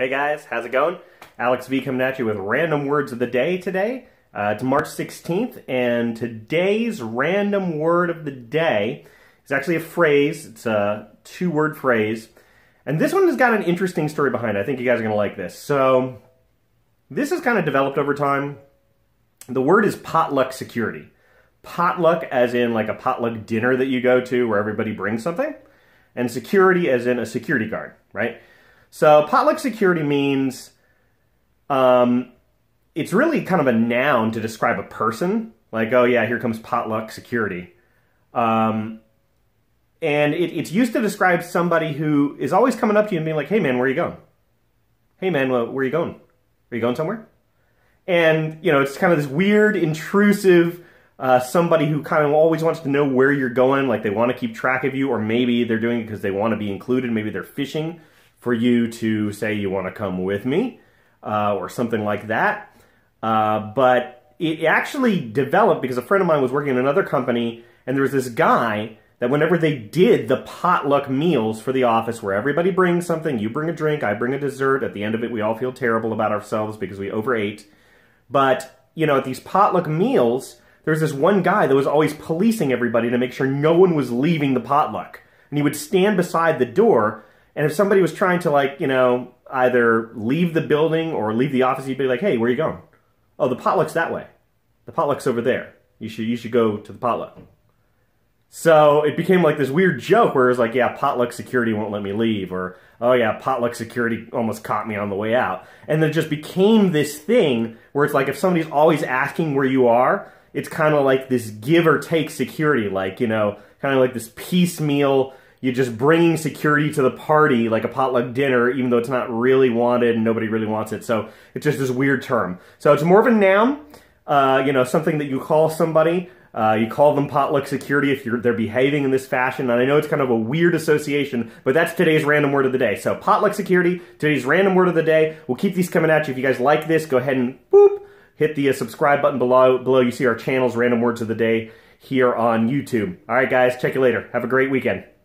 Hey guys, how's it going? Alex V coming at you with random words of the day today. Uh, it's March 16th, and today's random word of the day is actually a phrase. It's a two word phrase. And this one has got an interesting story behind it. I think you guys are going to like this. So, this has kind of developed over time. The word is potluck security. Potluck, as in like a potluck dinner that you go to where everybody brings something, and security, as in a security guard, right? So potluck security means um, it's really kind of a noun to describe a person. Like, oh yeah, here comes potluck security. Um, and it, it's used to describe somebody who is always coming up to you and being like, hey man, where are you going? Hey man, where are you going? Are you going somewhere? And, you know, it's kind of this weird, intrusive, uh, somebody who kind of always wants to know where you're going, like they want to keep track of you, or maybe they're doing it because they want to be included, maybe they're fishing for you to say you want to come with me uh, or something like that. Uh, but it actually developed because a friend of mine was working in another company, and there was this guy that whenever they did the potluck meals for the office, where everybody brings something, you bring a drink, I bring a dessert. At the end of it, we all feel terrible about ourselves because we overate. But, you know, at these potluck meals, there was this one guy that was always policing everybody to make sure no one was leaving the potluck. And he would stand beside the door and if somebody was trying to like, you know, either leave the building or leave the office, you'd be like, hey, where are you going? Oh, the potluck's that way. The potluck's over there. You should you should go to the potluck. So it became like this weird joke where it was like, yeah, potluck security won't let me leave, or oh yeah, potluck security almost caught me on the way out. And then it just became this thing where it's like if somebody's always asking where you are, it's kind of like this give or take security, like, you know, kind of like this piecemeal you're just bringing security to the party like a potluck dinner, even though it's not really wanted and nobody really wants it. So it's just this weird term. So it's more of a noun, uh, you know, something that you call somebody. Uh, you call them potluck security if they're behaving in this fashion. And I know it's kind of a weird association, but that's today's random word of the day. So potluck security, today's random word of the day. We'll keep these coming at you. If you guys like this, go ahead and boop, hit the uh, subscribe button below. Below you see our channel's random words of the day here on YouTube. All right, guys, check you later. Have a great weekend.